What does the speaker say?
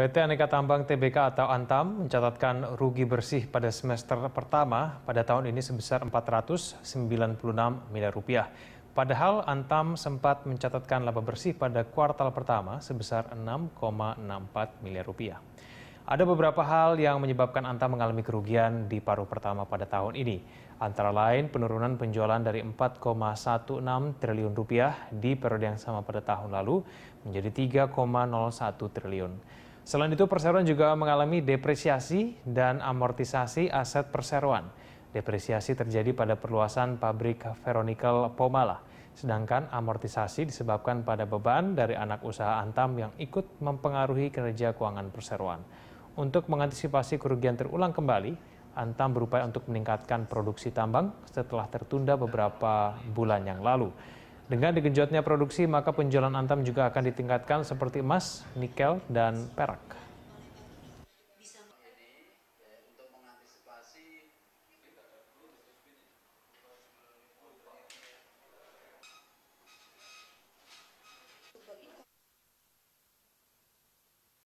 PT Aneka Tambang TBK atau Antam mencatatkan rugi bersih pada semester pertama pada tahun ini sebesar 496 miliar rupiah. Padahal Antam sempat mencatatkan laba bersih pada kuartal pertama sebesar 6,64 miliar rupiah. Ada beberapa hal yang menyebabkan Antam mengalami kerugian di paruh pertama pada tahun ini. Antara lain penurunan penjualan dari 4,16 triliun rupiah di periode yang sama pada tahun lalu menjadi 3,01 triliun. Selain itu, perseroan juga mengalami depresiasi dan amortisasi aset perseroan. Depresiasi terjadi pada perluasan pabrik Veronical Pomala, sedangkan amortisasi disebabkan pada beban dari anak usaha Antam yang ikut mempengaruhi kinerja keuangan perseroan. Untuk mengantisipasi kerugian terulang kembali, Antam berupaya untuk meningkatkan produksi tambang setelah tertunda beberapa bulan yang lalu. Dengan digenjotnya produksi, maka penjualan Antam juga akan ditingkatkan seperti emas, nikel, dan perak.